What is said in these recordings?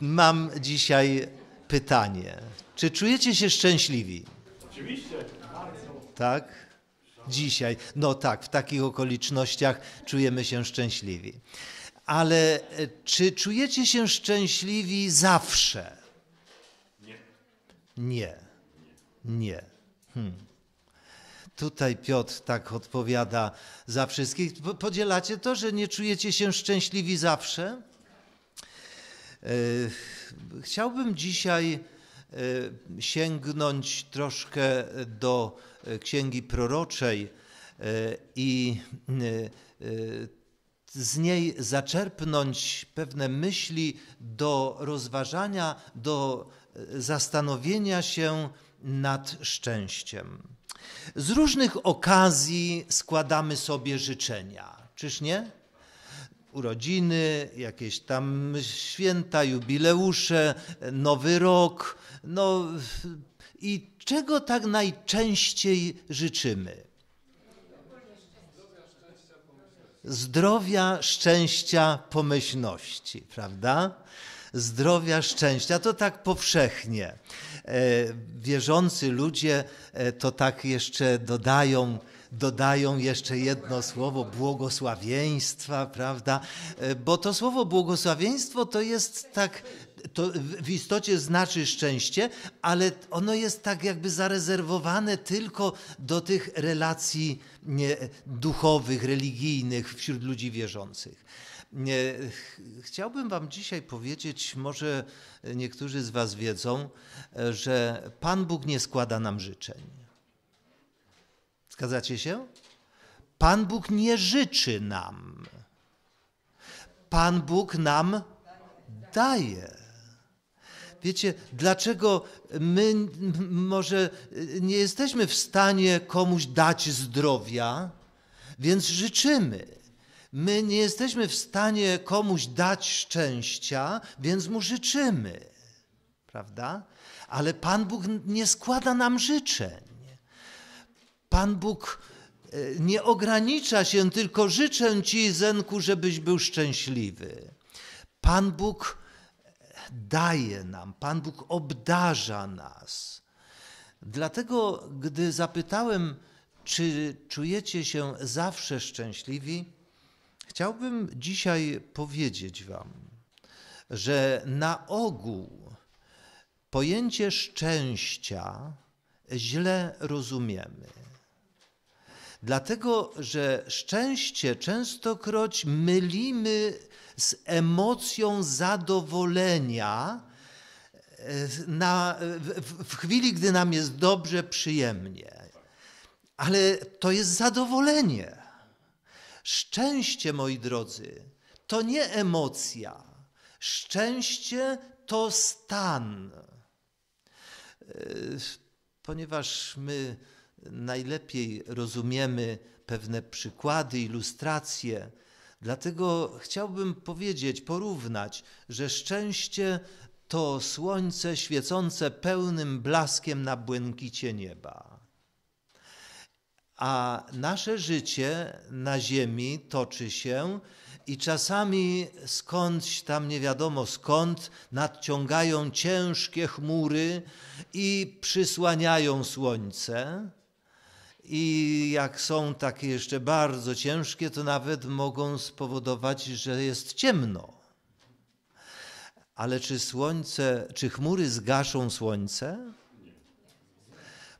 mam dzisiaj pytanie. Czy czujecie się szczęśliwi? Oczywiście, bardzo. Tak? Dzisiaj. No tak, w takich okolicznościach czujemy się szczęśliwi. Ale e, czy czujecie się szczęśliwi zawsze? Nie. Nie. Nie. Hmm. Tutaj Piotr tak odpowiada za wszystkich. Podzielacie to, że nie czujecie się szczęśliwi zawsze? E, chciałbym dzisiaj e, sięgnąć troszkę do e, księgi proroczej i z niej zaczerpnąć pewne myśli do rozważania, do zastanowienia się nad szczęściem. Z różnych okazji składamy sobie życzenia, czyż nie? urodziny, jakieś tam święta, jubileusze, nowy rok. No i czego tak najczęściej życzymy? Zdrowia, szczęścia, pomyślności, prawda? Zdrowia, szczęścia, to tak powszechnie. E, wierzący ludzie e, to tak jeszcze dodają dodają jeszcze jedno słowo błogosławieństwa, prawda? E, bo to słowo błogosławieństwo to jest tak, to w istocie znaczy szczęście, ale ono jest tak jakby zarezerwowane tylko do tych relacji duchowych, religijnych wśród ludzi wierzących. Chciałbym Wam dzisiaj powiedzieć, może niektórzy z Was wiedzą, e, że Pan Bóg nie składa nam życzeń. Zgadzacie się? Pan Bóg nie życzy nam. Pan Bóg nam daje. Wiecie, dlaczego my może nie jesteśmy w stanie komuś dać zdrowia, więc życzymy. My nie jesteśmy w stanie komuś dać szczęścia, więc mu życzymy. Prawda? Ale Pan Bóg nie składa nam życzeń. Pan Bóg e, nie ogranicza się tylko życzę ci, Zenku, żebyś był szczęśliwy. Pan Bóg e, daje nam, Pan Bóg obdarza nas. Dlatego, gdy zapytałem, czy czujecie się zawsze szczęśliwi, chciałbym dzisiaj powiedzieć Wam, że na ogół pojęcie szczęścia źle rozumiemy. Dlatego, że szczęście częstokroć mylimy z emocją zadowolenia e, na, w, w chwili, gdy nam jest dobrze, przyjemnie. Ale to jest zadowolenie. Szczęście, moi drodzy, to nie emocja. Szczęście to stan. E, ponieważ my najlepiej rozumiemy pewne przykłady, ilustracje. Dlatego chciałbym powiedzieć, porównać, że szczęście to słońce świecące pełnym blaskiem na błękicie nieba. A nasze życie na Ziemi toczy się i czasami skądś tam nie wiadomo skąd nadciągają ciężkie chmury i przysłaniają słońce i jak są takie jeszcze bardzo ciężkie, to nawet mogą spowodować, że jest ciemno. Ale czy słońce, czy chmury zgaszą słońce?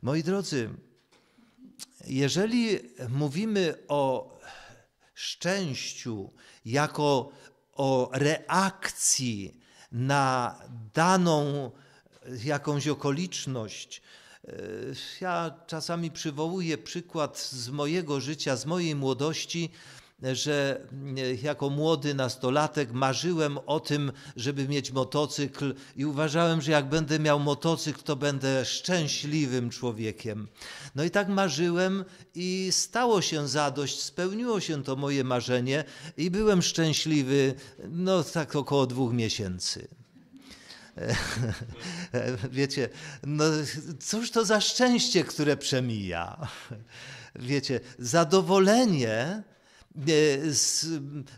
Moi drodzy, jeżeli mówimy o szczęściu jako o reakcji na daną jakąś okoliczność, Yy, ja czasami przywołuję przykład z mojego życia, z mojej młodości, że yy, jako młody nastolatek marzyłem o tym, żeby mieć motocykl i uważałem, że jak będę miał motocykl, to będę szczęśliwym człowiekiem. No i tak marzyłem i stało się zadość, spełniło się to moje marzenie i byłem szczęśliwy, no tak około dwóch miesięcy. Wiecie, no cóż to za szczęście, które przemija. Wiecie, zadowolenie e, z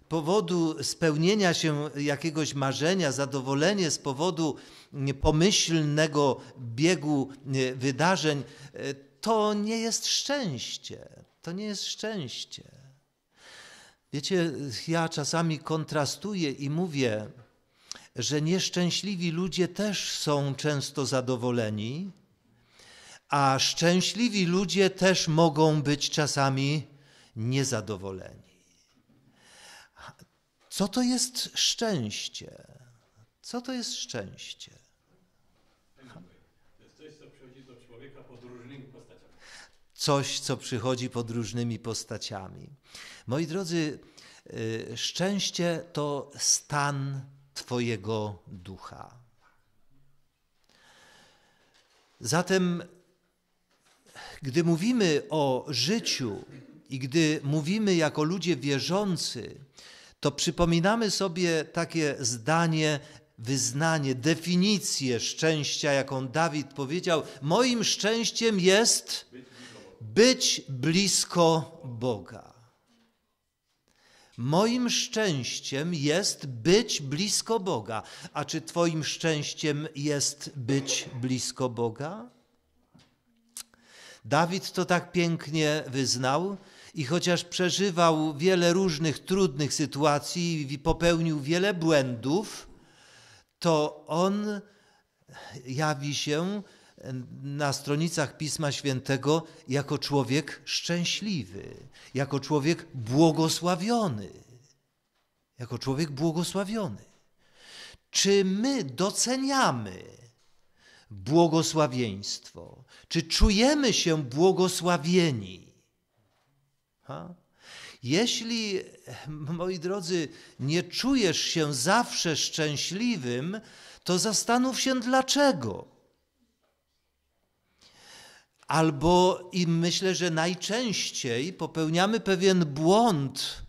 powodu spełnienia się jakiegoś marzenia, zadowolenie z powodu pomyślnego biegu e, wydarzeń, e, to nie jest szczęście. To nie jest szczęście. Wiecie, ja czasami kontrastuję i mówię, że nieszczęśliwi ludzie też są często zadowoleni, a szczęśliwi ludzie też mogą być czasami niezadowoleni. Co to jest szczęście? Co to jest szczęście? To jest coś, co przychodzi do człowieka pod różnymi postaciami. Coś, co przychodzi pod różnymi postaciami. Moi drodzy, y, szczęście to stan Twojego ducha. Zatem, gdy mówimy o życiu i gdy mówimy jako ludzie wierzący, to przypominamy sobie takie zdanie, wyznanie, definicję szczęścia, jaką Dawid powiedział: Moim szczęściem jest być blisko Boga. Moim szczęściem jest być blisko Boga. A czy Twoim szczęściem jest być blisko Boga? Dawid to tak pięknie wyznał. I chociaż przeżywał wiele różnych trudnych sytuacji i popełnił wiele błędów, to on jawi się na stronicach Pisma Świętego jako człowiek szczęśliwy, jako człowiek błogosławiony. Jako człowiek błogosławiony. Czy my doceniamy błogosławieństwo? Czy czujemy się błogosławieni? Ha? Jeśli, moi drodzy, nie czujesz się zawsze szczęśliwym, to zastanów się dlaczego. Albo i myślę, że najczęściej popełniamy pewien błąd,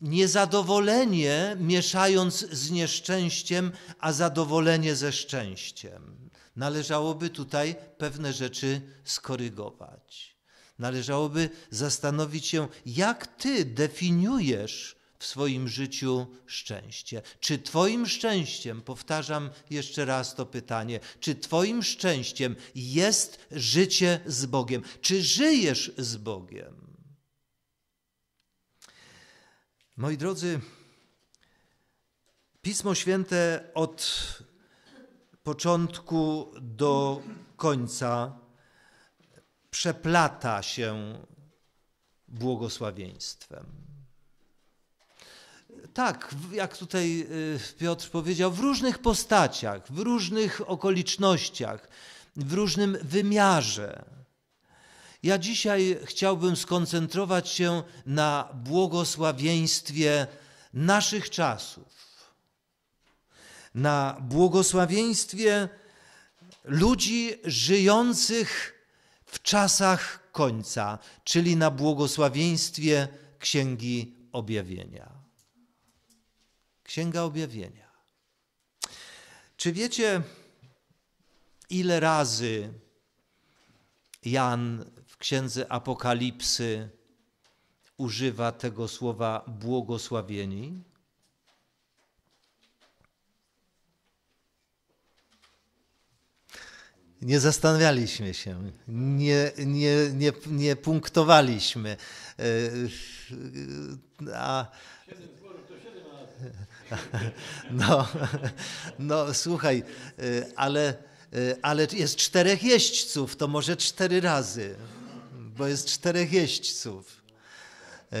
niezadowolenie mieszając z nieszczęściem, a zadowolenie ze szczęściem. Należałoby tutaj pewne rzeczy skorygować. Należałoby zastanowić się, jak ty definiujesz w swoim życiu szczęście? Czy Twoim szczęściem, powtarzam jeszcze raz to pytanie, czy Twoim szczęściem jest życie z Bogiem? Czy żyjesz z Bogiem? Moi drodzy, Pismo Święte od początku do końca przeplata się błogosławieństwem tak, jak tutaj y, Piotr powiedział, w różnych postaciach, w różnych okolicznościach, w różnym wymiarze. Ja dzisiaj chciałbym skoncentrować się na błogosławieństwie naszych czasów, na błogosławieństwie ludzi żyjących w czasach końca, czyli na błogosławieństwie Księgi Objawienia. Księga Objawienia. Czy wiecie, ile razy Jan w księdze Apokalipsy używa tego słowa błogosławieni? Nie zastanawialiśmy się, nie, nie, nie, nie punktowaliśmy. E, e, a no, no słuchaj, y, ale, y, ale jest czterech jeźdźców, to może cztery razy, bo jest czterech jeźdźców. Y,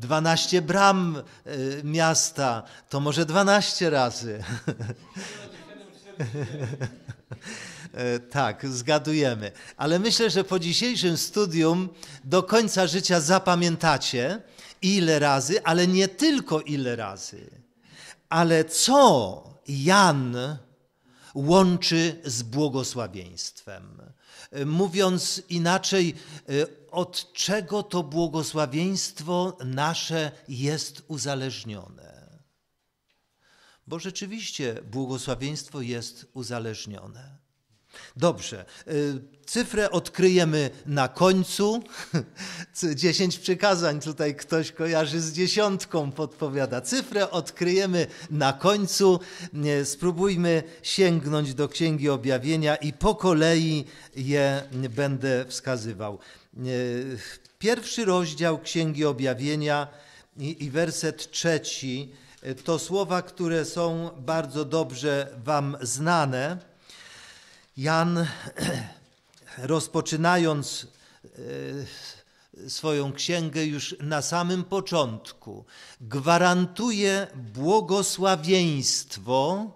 dwanaście bram miasta, to może dwanaście razy. Tak, zgadujemy. Ale myślę, że po dzisiejszym studium do końca życia zapamiętacie, ile razy, ale nie tylko ile razy, ale co Jan łączy z błogosławieństwem. E, mówiąc inaczej, e, od czego to błogosławieństwo nasze jest uzależnione? Bo rzeczywiście błogosławieństwo jest uzależnione. Dobrze. Y, cyfrę odkryjemy na końcu. Dziesięć przykazań tutaj ktoś kojarzy z dziesiątką, podpowiada. Cyfrę odkryjemy na końcu. Spróbujmy sięgnąć do Księgi Objawienia i po kolei je będę wskazywał. Pierwszy rozdział Księgi Objawienia i, i werset trzeci y, to słowa, które są bardzo dobrze Wam znane Jan, rozpoczynając e, swoją księgę już na samym początku, gwarantuje błogosławieństwo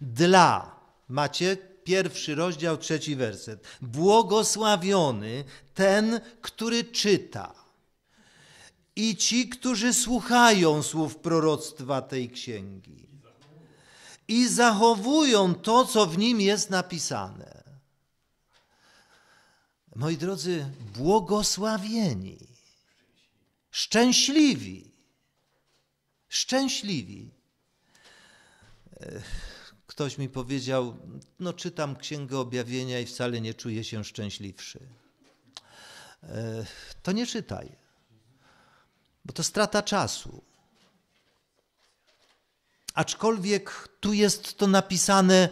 dla. Macie pierwszy rozdział, trzeci werset. Błogosławiony ten, który czyta. I ci, którzy słuchają słów proroctwa tej księgi i zachowują to, co w nim jest napisane. Moi drodzy, błogosławieni, szczęśliwi, szczęśliwi. Ktoś mi powiedział, no czytam Księgę Objawienia i wcale nie czuję się szczęśliwszy. To nie czytaj, bo to strata czasu aczkolwiek tu jest to napisane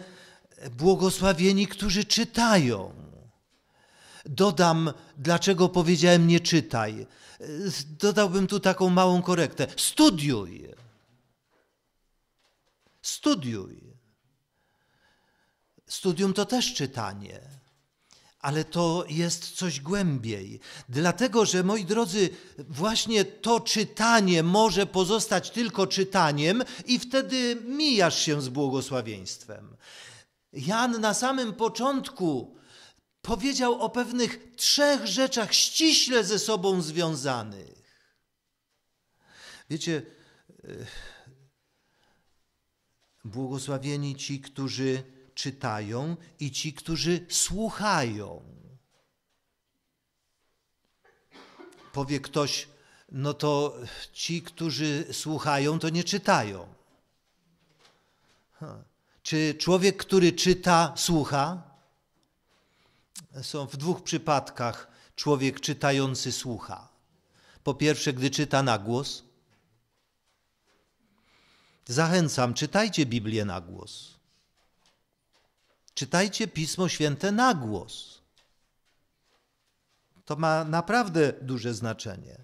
błogosławieni, którzy czytają. Dodam, dlaczego powiedziałem nie czytaj. Dodałbym tu taką małą korektę. Studiuj. Studiuj. Studium to też czytanie ale to jest coś głębiej. Dlatego, że moi drodzy, właśnie to czytanie może pozostać tylko czytaniem, i wtedy mijasz się z błogosławieństwem. Jan na samym początku powiedział o pewnych trzech rzeczach ściśle ze sobą związanych. Wiecie, e, błogosławieni ci, którzy czytają i ci, którzy słuchają. Powie ktoś, no to ci, którzy słuchają, to nie czytają. Ha. Czy człowiek, który czyta, słucha? Są w dwóch przypadkach człowiek czytający słucha. Po pierwsze, gdy czyta na głos. Zachęcam, czytajcie Biblię na głos. Czytajcie Pismo Święte na głos. To ma naprawdę duże znaczenie.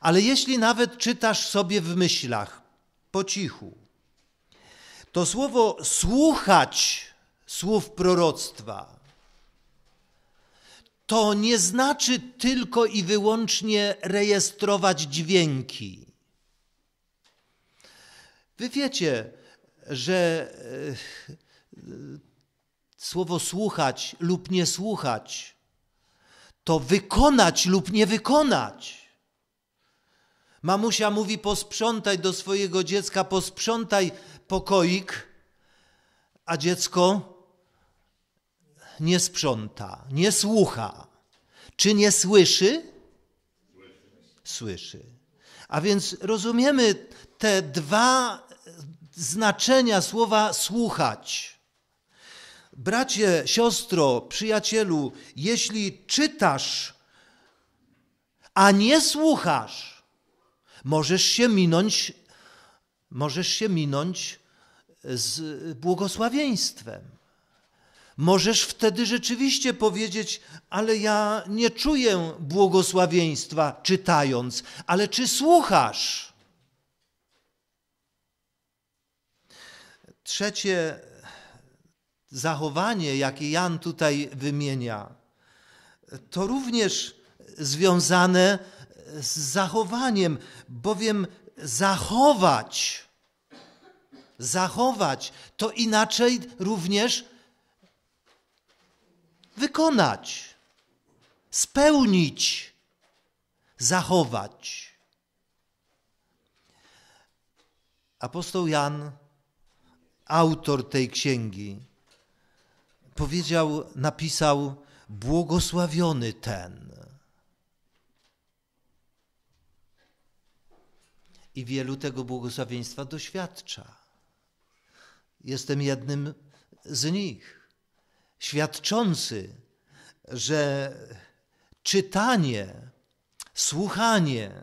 Ale jeśli nawet czytasz sobie w myślach, po cichu, to słowo słuchać słów proroctwa, to nie znaczy tylko i wyłącznie rejestrować dźwięki. Wy wiecie, że e, Słowo słuchać lub nie słuchać to wykonać lub nie wykonać. Mamusia mówi: posprzątaj do swojego dziecka, posprzątaj pokoik, a dziecko nie sprząta, nie słucha. Czy nie słyszy? Słyszy. A więc rozumiemy te dwa znaczenia słowa słuchać. Bracie, siostro, przyjacielu, jeśli czytasz, a nie słuchasz, możesz się minąć, możesz się minąć z błogosławieństwem. Możesz wtedy rzeczywiście powiedzieć, ale ja nie czuję błogosławieństwa czytając, ale czy słuchasz? Trzecie zachowanie, jakie Jan tutaj wymienia, to również związane z zachowaniem, bowiem zachować, zachować to inaczej również wykonać, spełnić, zachować. Apostoł Jan, autor tej księgi, powiedział, napisał: Błogosławiony ten. I wielu tego błogosławieństwa doświadcza. Jestem jednym z nich, świadczący, że czytanie, słuchanie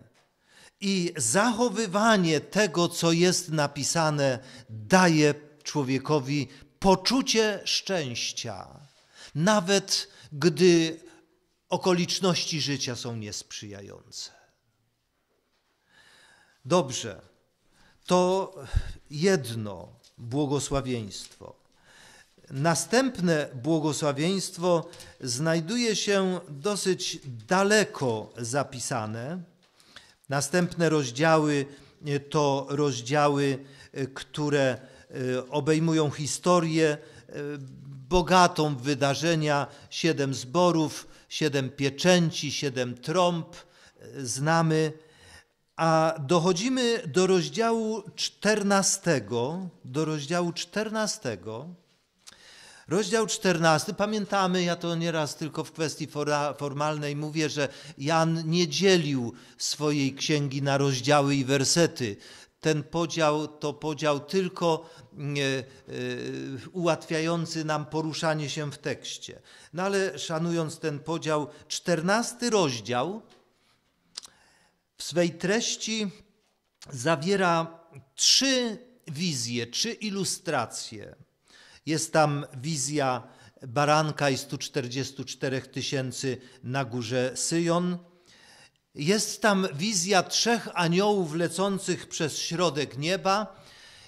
i zachowywanie tego, co jest napisane, daje człowiekowi poczucie szczęścia, nawet gdy okoliczności życia są niesprzyjające. Dobrze, to jedno błogosławieństwo. Następne błogosławieństwo znajduje się dosyć daleko zapisane. Następne rozdziały to rozdziały, które Y, obejmują historię y, bogatą w wydarzenia, siedem zborów, siedem pieczęci, siedem trąb y, znamy, a dochodzimy do rozdziału 14, do rozdziału 14. Rozdział 14. Pamiętamy, ja to nieraz tylko w kwestii formalnej mówię, że Jan nie dzielił swojej księgi na rozdziały i wersety ten podział to podział tylko mm, e, e, ułatwiający nam poruszanie się w tekście. No ale szanując ten podział, czternasty rozdział w swej treści zawiera trzy wizje, trzy ilustracje. Jest tam wizja baranka i 144 tysięcy na górze Syjon, jest tam wizja trzech aniołów lecących przez środek nieba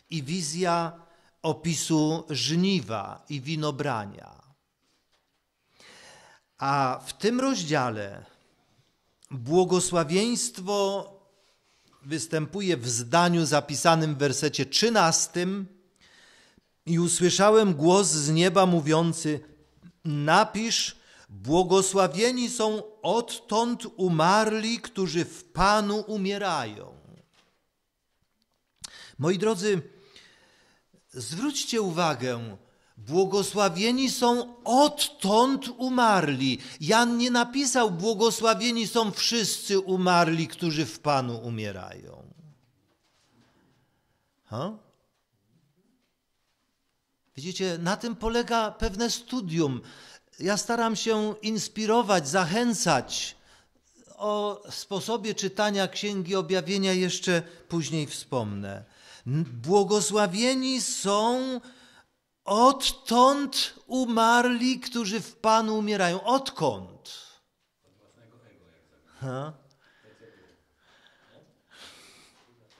i wizja opisu żniwa i winobrania. A w tym rozdziale błogosławieństwo występuje w zdaniu zapisanym w wersecie 13 i usłyszałem głos z nieba mówiący: Napisz, błogosławieni są odtąd umarli, którzy w Panu umierają. Moi drodzy, zwróćcie uwagę, Błogosławieni są odtąd umarli. Jan nie napisał, błogosławieni są wszyscy umarli, którzy w Panu umierają. Ha? Widzicie, na tym polega pewne studium ja staram się inspirować, zachęcać. O sposobie czytania Księgi Objawienia jeszcze później wspomnę. Błogosławieni są odtąd umarli, którzy w Panu umierają. Odkąd? Ha?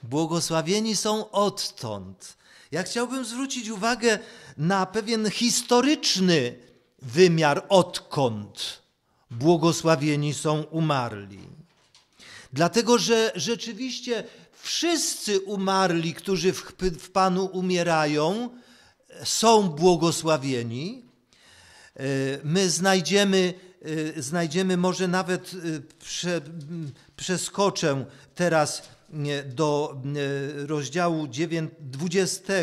Błogosławieni są odtąd. Ja chciałbym zwrócić uwagę na pewien historyczny wymiar, odkąd błogosławieni są umarli. Dlatego, że rzeczywiście wszyscy umarli, którzy w, w Panu umierają, są błogosławieni. E, my znajdziemy, e, znajdziemy może nawet e, prze, przeskoczę teraz do rozdziału 20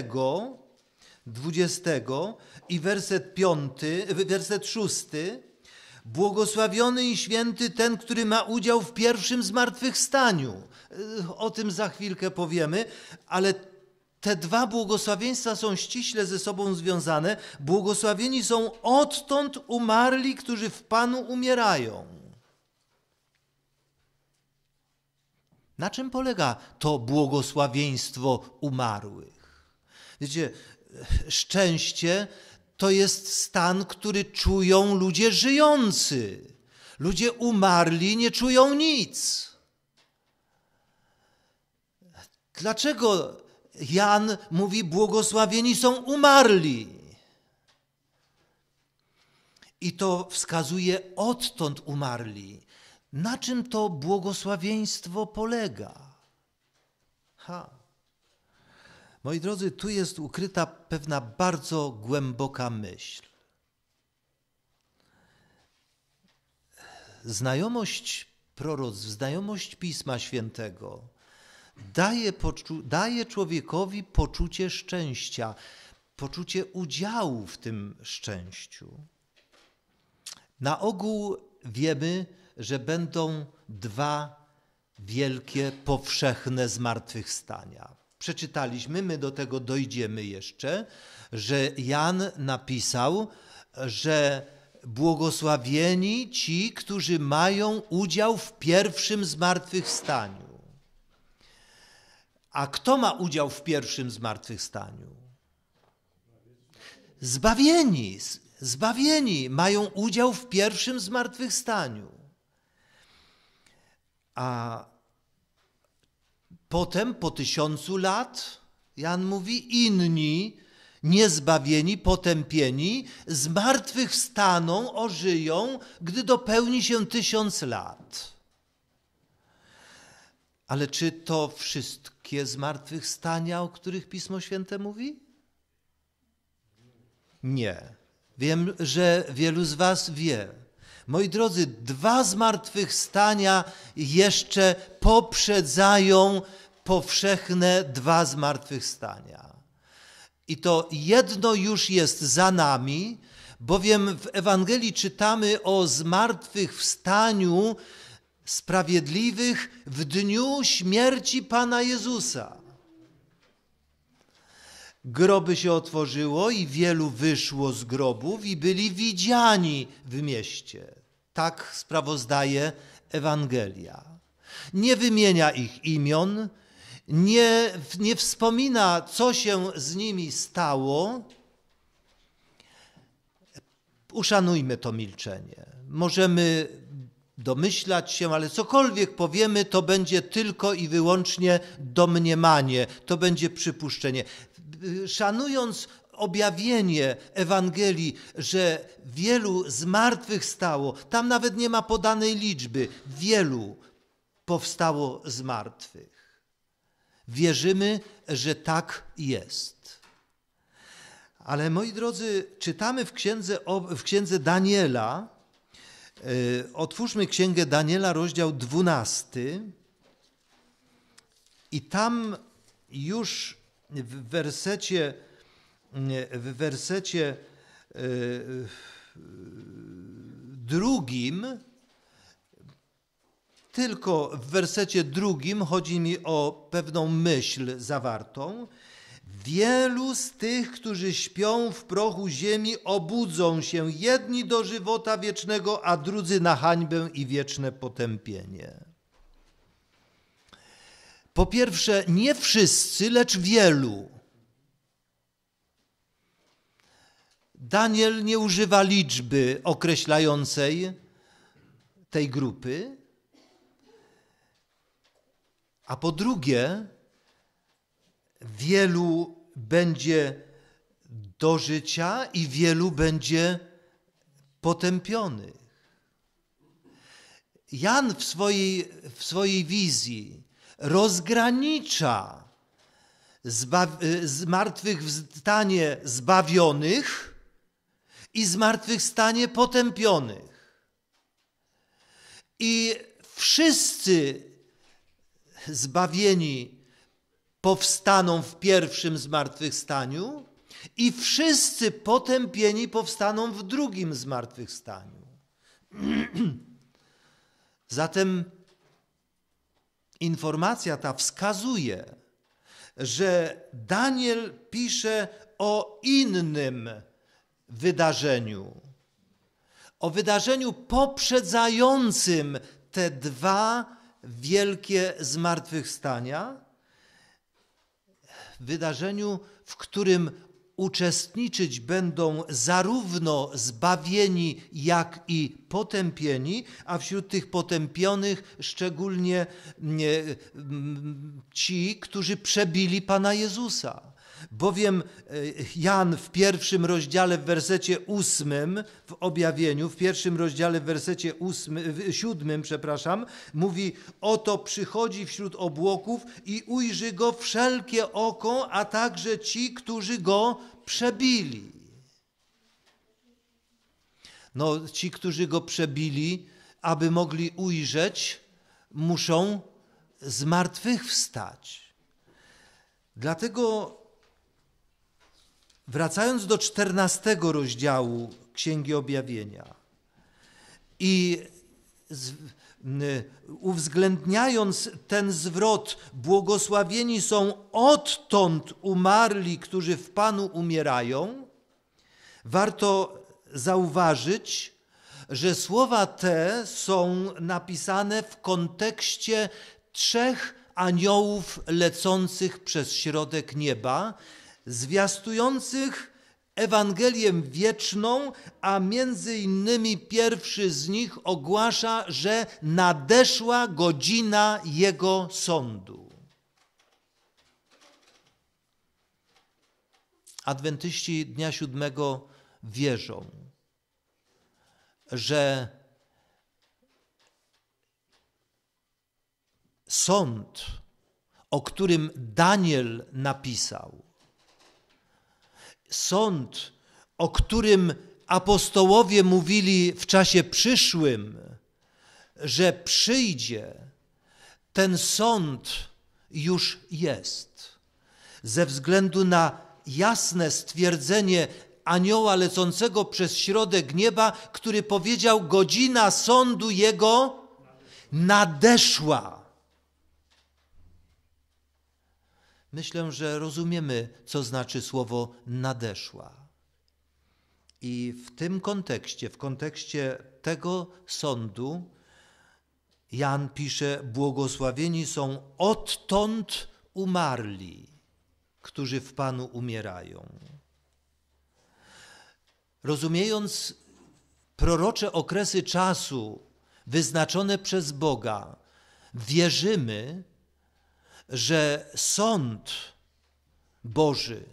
20 i werset 5, werset 6. Błogosławiony i święty ten, który ma udział w pierwszym zmartwychwstaniu. E, o tym za chwilkę powiemy, ale te dwa błogosławieństwa są ściśle ze sobą związane. Błogosławieni są odtąd umarli, którzy w Panu umierają. Na czym polega to błogosławieństwo umarłych? Wiecie, szczęście to jest stan, który czują ludzie żyjący. Ludzie umarli nie czują nic. Dlaczego Jan mówi: Błogosławieni są umarli? I to wskazuje, odtąd umarli. Na czym to błogosławieństwo polega? Ha. Moi drodzy, tu jest ukryta pewna bardzo głęboka myśl. Znajomość proroctw, znajomość Pisma Świętego daje, daje człowiekowi poczucie szczęścia, poczucie udziału w tym szczęściu. Na ogół wiemy, że będą dwa wielkie, powszechne zmartwychwstania przeczytaliśmy, my do tego dojdziemy jeszcze, że Jan napisał, że błogosławieni ci, którzy mają udział w pierwszym zmartwychwstaniu. A kto ma udział w pierwszym zmartwychwstaniu? Zbawieni, zbawieni mają udział w pierwszym zmartwychwstaniu. A Potem po tysiącu lat, Jan mówi, inni, niezbawieni, potępieni, z martwych staną, ożyją, gdy dopełni się tysiąc lat. Ale czy to wszystkie zmartwychwstania, o których Pismo Święte mówi? Nie. Wiem, że wielu z Was wie, Moi drodzy, dwa zmartwychwstania jeszcze poprzedzają powszechne dwa zmartwychwstania. I to jedno już jest za nami, bowiem w Ewangelii czytamy o zmartwychwstaniu sprawiedliwych w dniu śmierci Pana Jezusa. Groby się otworzyło i wielu wyszło z grobów i byli widziani w mieście tak sprawozdaje Ewangelia. Nie wymienia ich imion, nie, nie wspomina, co się z nimi stało. Uszanujmy to milczenie. Możemy domyślać się, ale cokolwiek powiemy, to będzie tylko i wyłącznie domniemanie, to będzie przypuszczenie. Szanując objawienie Ewangelii, że wielu z martwych stało, tam nawet nie ma podanej liczby, wielu powstało z martwych. Wierzymy, że tak jest. Ale moi drodzy, czytamy w księdze, w księdze Daniela, e, otwórzmy księgę Daniela, rozdział 12, i tam już w wersecie w wersecie e, drugim, tylko w wersecie drugim chodzi mi o pewną myśl zawartą. Wielu z tych, którzy śpią w prochu ziemi, obudzą się, jedni do żywota wiecznego, a drudzy na hańbę i wieczne potępienie. Po pierwsze, nie wszyscy, lecz wielu. Daniel nie używa liczby określającej tej grupy. A po drugie, wielu będzie do życia i wielu będzie potępionych. Jan w swojej, w swojej wizji rozgranicza zbaw, y, zmartwychwstanie zbawionych i zmartwychwstanie potępionych. I wszyscy zbawieni powstaną w pierwszym zmartwychwstaniu i wszyscy potępieni powstaną w drugim zmartwychwstaniu. Zatem informacja ta wskazuje, że Daniel pisze o innym wydarzeniu. O wydarzeniu poprzedzającym te dwa wielkie zmartwychwstania, wydarzeniu, w którym uczestniczyć będą zarówno zbawieni, jak i potępieni, a wśród tych potępionych szczególnie mm, ci, którzy przebili Pana Jezusa. Bowiem e, Jan w pierwszym rozdziale w wersecie ósmym w objawieniu, w pierwszym rozdziale w wersecie siódmym, przepraszam, mówi oto przychodzi wśród obłoków i ujrzy go wszelkie oko, a także ci, którzy go przebili. No, ci, którzy go przebili, aby mogli ujrzeć, muszą zmartwychwstać. Dlatego Wracając do 14 rozdziału Księgi Objawienia i z, uwzględniając ten zwrot, błogosławieni są odtąd umarli, którzy w Panu umierają, warto zauważyć, że słowa te są napisane w kontekście trzech aniołów lecących przez środek nieba, zwiastujących Ewangelię wieczną, a między innymi pierwszy z nich ogłasza, że nadeszła godzina jego sądu. Adwentyści dnia siódmego wierzą, że sąd, o którym Daniel napisał, sąd, o którym apostołowie mówili w czasie przyszłym, że przyjdzie, ten sąd już jest. Ze względu na jasne stwierdzenie anioła lecącego przez środek nieba, który powiedział: Godzina sądu jego nadeszła. Myślę, że rozumiemy, co znaczy słowo nadeszła. I w tym kontekście, w kontekście tego sądu, Jan pisze: Błogosławieni są odtąd umarli, którzy w Panu umierają. Rozumiejąc prorocze okresy czasu wyznaczone przez Boga, wierzymy, że sąd Boży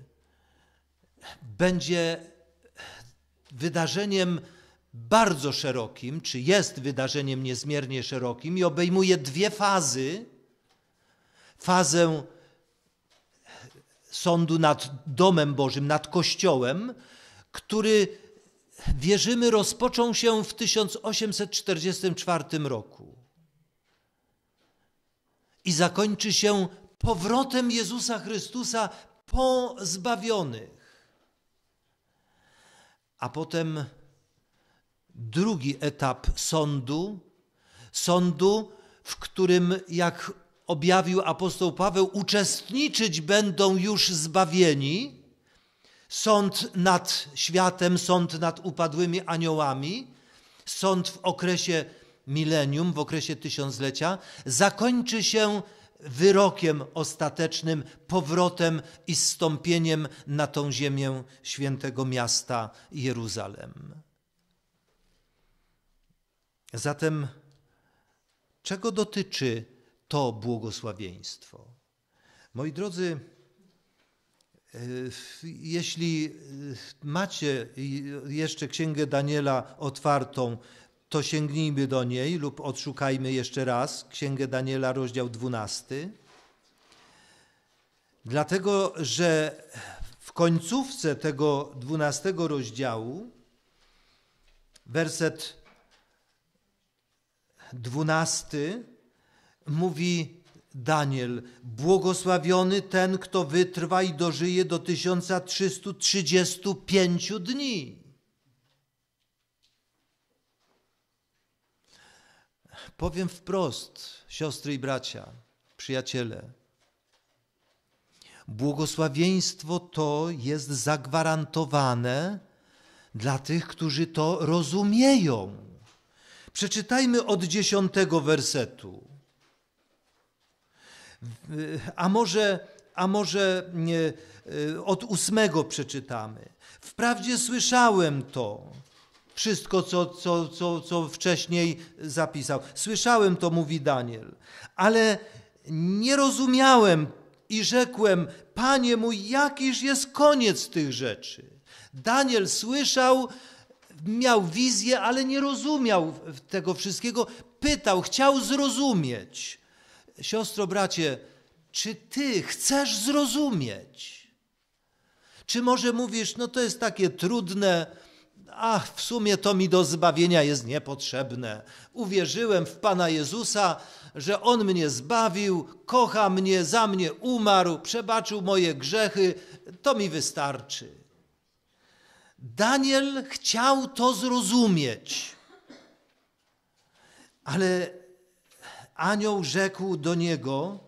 będzie wydarzeniem bardzo szerokim, czy jest wydarzeniem niezmiernie szerokim i obejmuje dwie fazy. Fazę sądu nad domem Bożym, nad Kościołem, który wierzymy rozpoczął się w 1844 roku i zakończy się powrotem Jezusa Chrystusa po zbawionych. A potem drugi etap sądu, sądu, w którym, jak objawił apostoł Paweł, uczestniczyć będą już zbawieni. Sąd nad światem, sąd nad upadłymi aniołami, sąd w okresie milenium, w okresie tysiąclecia, zakończy się wyrokiem ostatecznym, powrotem i stąpieniem na tą ziemię świętego miasta Jeruzalem. Zatem, czego dotyczy to błogosławieństwo? Moi drodzy, e, jeśli e, macie jeszcze Księgę Daniela otwartą, to sięgnijmy do niej lub odszukajmy jeszcze raz Księgę Daniela, rozdział 12. Dlatego, że w końcówce tego 12 rozdziału, werset 12 mówi Daniel: Błogosławiony ten, kto wytrwa i dożyje do 1335 dni. Powiem wprost, siostry i bracia, przyjaciele, błogosławieństwo to jest zagwarantowane dla tych, którzy to rozumieją. Przeczytajmy od dziesiątego wersetu. A może, a może y, od ósmego przeczytamy. Wprawdzie słyszałem to, wszystko, co, co, co, co wcześniej zapisał. Słyszałem to, mówi Daniel, ale nie rozumiałem i rzekłem: Panie mój, jakiż jest koniec tych rzeczy? Daniel słyszał, miał wizję, ale nie rozumiał tego wszystkiego. Pytał, chciał zrozumieć. Siostro, bracie, czy ty chcesz zrozumieć? Czy może mówisz, no to jest takie trudne, ach, w sumie to mi do zbawienia jest niepotrzebne. Uwierzyłem w Pana Jezusa, że On mnie zbawił, kocha mnie, za mnie umarł, przebaczył moje grzechy, to mi wystarczy. Daniel chciał to zrozumieć, ale anioł rzekł do niego,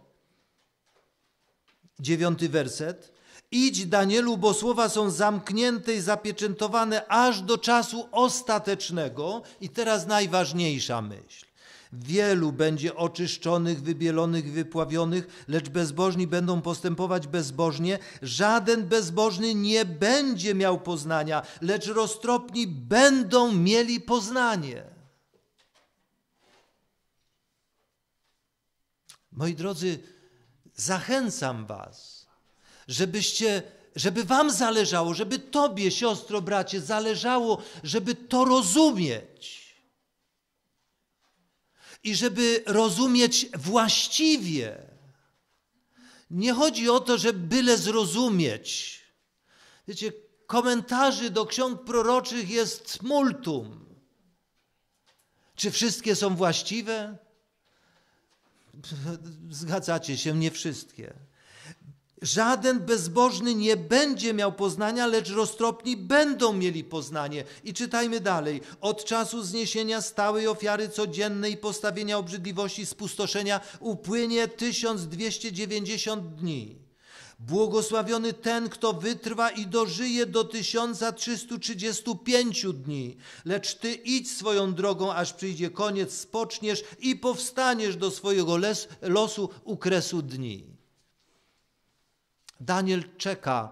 dziewiąty werset, Idź, Danielu, bo słowa są zamknięte i zapieczętowane aż do czasu ostatecznego. I teraz najważniejsza myśl. Wielu będzie oczyszczonych, wybielonych, wypławionych, lecz bezbożni będą postępować bezbożnie. Żaden bezbożny nie będzie miał poznania, lecz roztropni będą mieli poznanie. Moi drodzy, zachęcam Was żebyście, żeby wam zależało, żeby tobie, siostro, bracie, zależało, żeby to rozumieć. I żeby rozumieć właściwie. Nie chodzi o to, żeby byle zrozumieć. Wiecie, komentarzy do ksiąg proroczych jest multum. Czy wszystkie są właściwe? Zgadzacie się, nie wszystkie. Żaden bezbożny nie będzie miał poznania, lecz roztropni będą mieli poznanie. I czytajmy dalej. Od czasu zniesienia stałej ofiary codziennej postawienia obrzydliwości spustoszenia upłynie 1290 dni. Błogosławiony ten, kto wytrwa i dożyje do 1335 dni. Lecz ty idź swoją drogą, aż przyjdzie koniec, spoczniesz i powstaniesz do swojego les, losu u kresu dni. Daniel czeka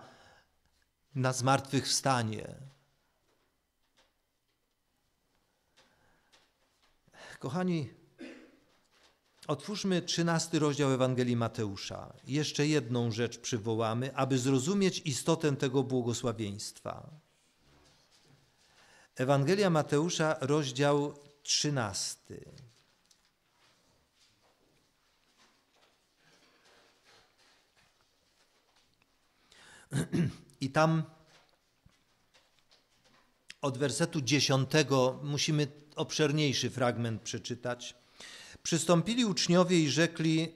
na zmartwychwstanie. Kochani, otwórzmy trzynasty rozdział Ewangelii Mateusza. Jeszcze jedną rzecz przywołamy, aby zrozumieć istotę tego błogosławieństwa. Ewangelia Mateusza, rozdział trzynasty. I tam od wersetu dziesiątego musimy obszerniejszy fragment przeczytać. Przystąpili uczniowie i rzekli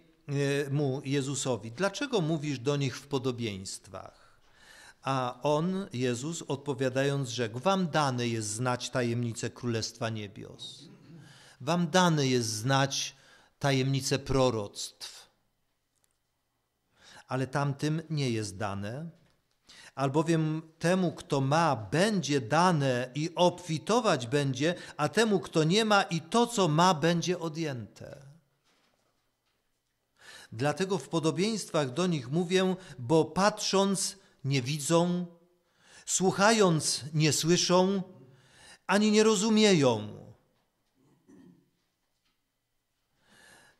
e, mu Jezusowi: Dlaczego mówisz do nich w podobieństwach? A on, Jezus, odpowiadając, rzekł: Wam dane jest znać tajemnicę Królestwa Niebios. Wam dane jest znać tajemnicę proroctw. Ale tamtym nie jest dane, albowiem temu, kto ma, będzie dane i obfitować będzie, a temu, kto nie ma, i to, co ma, będzie odjęte. Dlatego w podobieństwach do nich mówię, bo patrząc nie widzą, słuchając nie słyszą, ani nie rozumieją.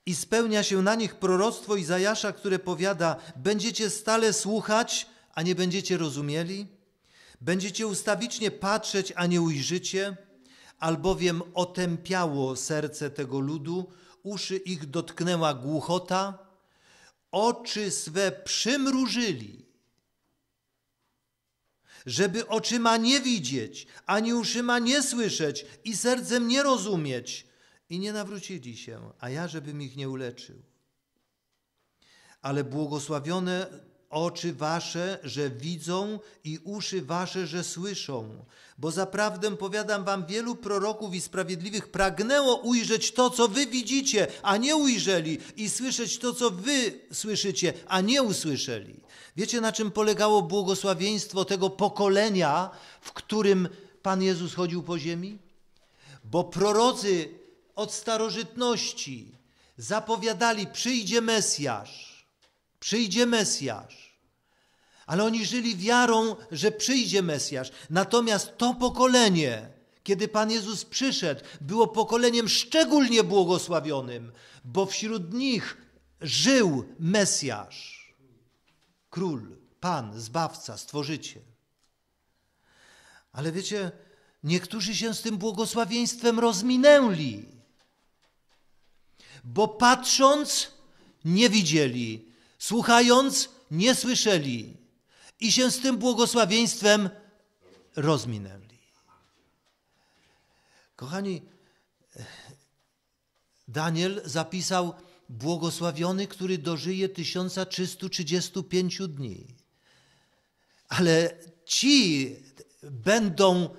I spełnia się na nich proroctwo Izajasza, które powiada: Będziecie stale słuchać, a nie będziecie rozumieli? Będziecie ustawicznie patrzeć, a nie ujrzycie? Albowiem otępiało serce tego ludu, uszy ich dotknęła głuchota, oczy swe przymrużyli, żeby oczyma nie widzieć, ani uszyma nie słyszeć i sercem nie rozumieć. I nie nawrócili się, a ja, żebym ich nie uleczył. Ale błogosławione oczy wasze, że widzą i uszy wasze, że słyszą. Bo zaprawdę powiadam wam, wielu proroków i sprawiedliwych pragnęło ujrzeć to, co wy widzicie, a nie ujrzeli, i słyszeć to, co wy słyszycie, a nie usłyszeli. Wiecie, na czym polegało błogosławieństwo tego pokolenia, w którym Pan Jezus chodził po ziemi? Bo prorocy od starożytności zapowiadali, przyjdzie Mesjasz, przyjdzie Mesjasz. Ale oni żyli wiarą, że przyjdzie Mesjasz. Natomiast to pokolenie, kiedy Pan Jezus przyszedł, było pokoleniem szczególnie błogosławionym, bo wśród nich żył Mesjasz, król, Pan, Zbawca, Stworzyciel. Ale wiecie, niektórzy się z tym błogosławieństwem rozminęli, bo patrząc nie widzieli, Słuchając, nie słyszeli i się z tym błogosławieństwem rozminęli. Kochani, Daniel zapisał błogosławiony, który dożyje 1335 dni. Ale ci będą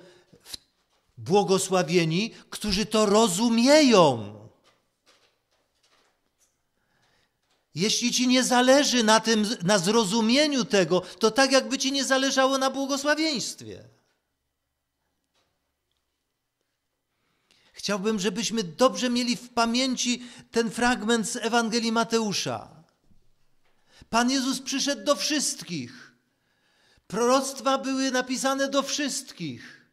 błogosławieni, którzy to rozumieją. Jeśli ci nie zależy na tym, na zrozumieniu tego, to tak jakby ci nie zależało na błogosławieństwie. Chciałbym, żebyśmy dobrze mieli w pamięci ten fragment z Ewangelii Mateusza. Pan Jezus przyszedł do wszystkich. Proroctwa były napisane do wszystkich.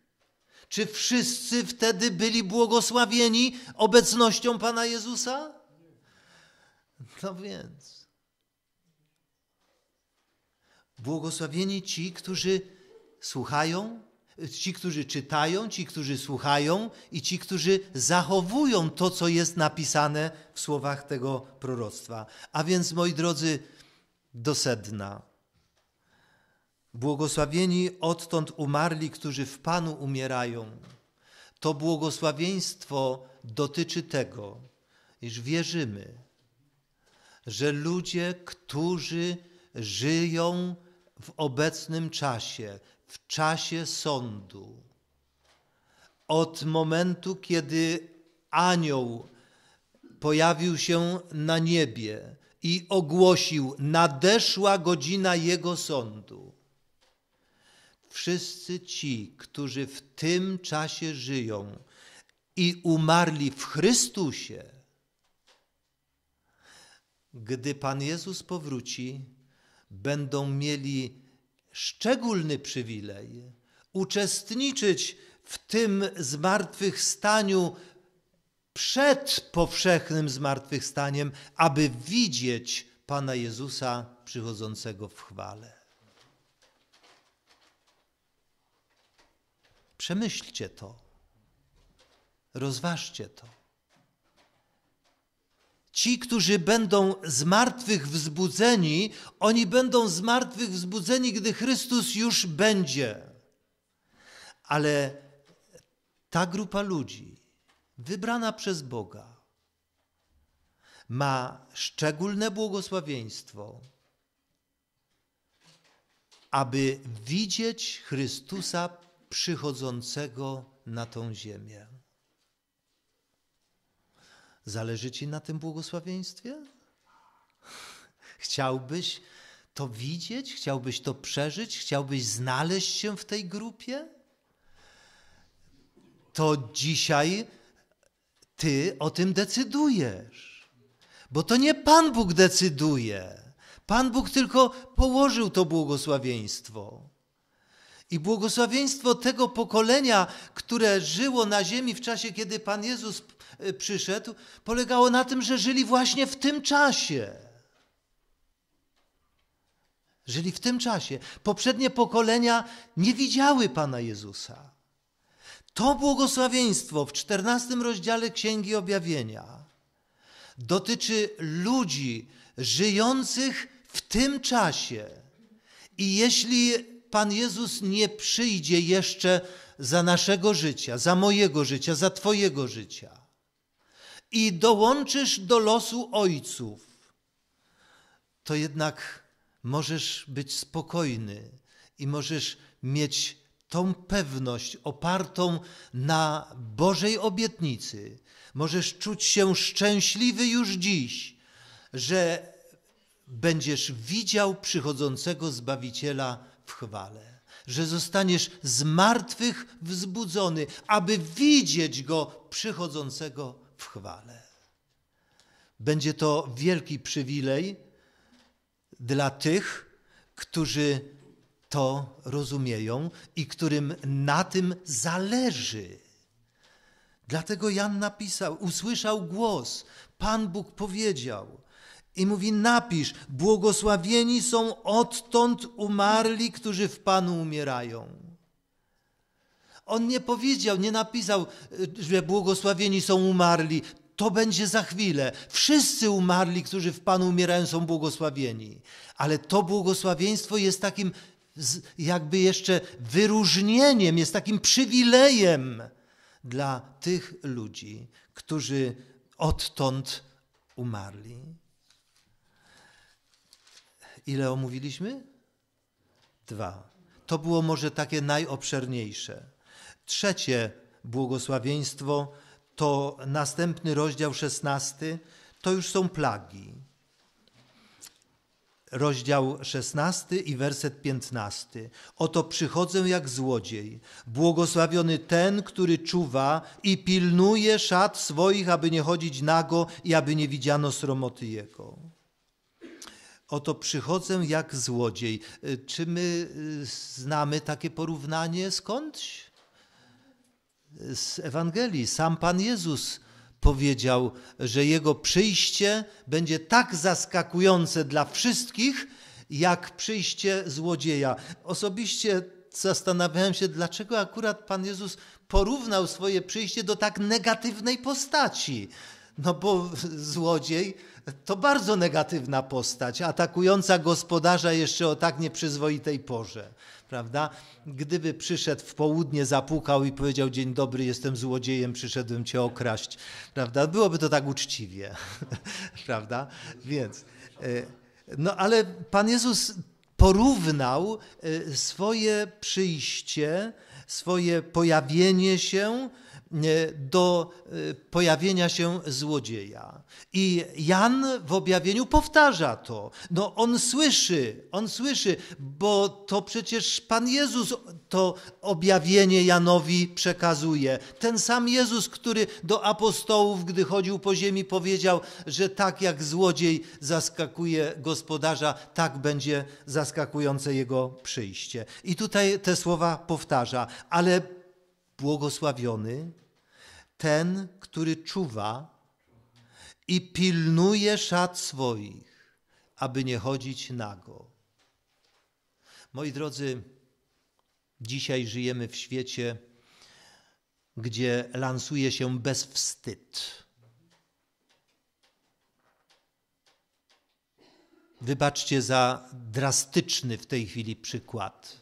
Czy wszyscy wtedy byli błogosławieni obecnością Pana Jezusa? No więc. Błogosławieni ci, którzy słuchają, ci, którzy czytają, ci, którzy słuchają i ci, którzy zachowują to, co jest napisane w słowach tego proroctwa. A więc, moi drodzy, do sedna. Błogosławieni odtąd umarli, którzy w Panu umierają. To błogosławieństwo dotyczy tego, iż wierzymy, że ludzie, którzy żyją w obecnym czasie, w czasie sądu, od momentu, kiedy anioł pojawił się na niebie i ogłosił, nadeszła godzina jego sądu. Wszyscy ci, którzy w tym czasie żyją i umarli w Chrystusie, gdy Pan Jezus powróci, będą mieli szczególny przywilej uczestniczyć w tym zmartwychwstaniu przed powszechnym zmartwychwstaniem, aby widzieć Pana Jezusa przychodzącego w chwale. Przemyślcie to, rozważcie to. Ci, którzy będą z martwych wzbudzeni, oni będą z martwych wzbudzeni, gdy Chrystus już będzie. Ale ta grupa ludzi, wybrana przez Boga, ma szczególne błogosławieństwo, aby widzieć Chrystusa przychodzącego na tą ziemię. Zależy ci na tym błogosławieństwie? Chciałbyś to widzieć? Chciałbyś to przeżyć? Chciałbyś znaleźć się w tej grupie? To dzisiaj ty o tym decydujesz. Bo to nie Pan Bóg decyduje. Pan Bóg tylko położył to błogosławieństwo. I błogosławieństwo tego pokolenia, które żyło na ziemi w czasie, kiedy Pan Jezus y, przyszedł, polegało na tym, że żyli właśnie w tym czasie. Żyli w tym czasie. Poprzednie pokolenia nie widziały Pana Jezusa. To błogosławieństwo w XIV rozdziale Księgi Objawienia dotyczy ludzi żyjących w tym czasie. I jeśli Pan Jezus nie przyjdzie jeszcze za naszego życia, za mojego życia, za Twojego życia. I dołączysz do losu ojców, to jednak możesz być spokojny i możesz mieć tą pewność opartą na Bożej obietnicy. Możesz czuć się szczęśliwy już dziś, że będziesz widział przychodzącego Zbawiciela w chwale, że zostaniesz z martwych wzbudzony, aby widzieć Go przychodzącego w chwale. Będzie to wielki przywilej dla tych, którzy to rozumieją i którym na tym zależy. Dlatego Jan napisał, usłyszał głos, Pan Bóg powiedział, i mówi: Napisz, błogosławieni są odtąd umarli, którzy w Panu umierają. On nie powiedział, nie napisał, y, że błogosławieni są umarli. To będzie za chwilę. Wszyscy umarli, którzy w Panu umierają, są błogosławieni. Ale to błogosławieństwo jest takim jakby jeszcze wyróżnieniem, jest takim przywilejem dla tych ludzi, którzy odtąd umarli. Ile omówiliśmy? Dwa. To było może takie najobszerniejsze. Trzecie błogosławieństwo to następny rozdział szesnasty. to już są plagi. Rozdział szesnasty i werset piętnasty. Oto przychodzę jak złodziej, błogosławiony ten, który czuwa i pilnuje szat swoich, aby nie chodzić nago i aby nie widziano sromoty jego. Oto przychodzę jak złodziej. Y, czy my y, znamy takie porównanie skądś? Y, z Ewangelii. Sam Pan Jezus powiedział, że Jego przyjście będzie tak zaskakujące dla wszystkich, jak przyjście złodzieja. Osobiście zastanawiałem się, dlaczego akurat Pan Jezus porównał swoje przyjście do tak negatywnej postaci. No bo złodziej to bardzo negatywna postać, atakująca gospodarza jeszcze o tak nieprzyzwoitej porze, prawda? Gdyby przyszedł w południe, zapukał i powiedział: Dzień dobry, jestem złodziejem, przyszedłem cię okraść, prawda? Byłoby to tak uczciwie, prawda? Więc. E, no ale Pan Jezus porównał e, swoje przyjście, swoje pojawienie się E, do e, pojawienia się złodzieja. I Jan w objawieniu powtarza to. No on słyszy, on słyszy, bo to przecież Pan Jezus to objawienie Janowi przekazuje. Ten sam Jezus, który do apostołów, gdy chodził po ziemi, powiedział, że tak jak złodziej zaskakuje gospodarza, tak będzie zaskakujące jego przyjście. I tutaj te słowa powtarza, ale błogosławiony ten, który czuwa i pilnuje szat swoich, aby nie chodzić nago. Moi drodzy, dzisiaj żyjemy w świecie, gdzie lansuje się bezwstyd. Wybaczcie za drastyczny w tej chwili przykład.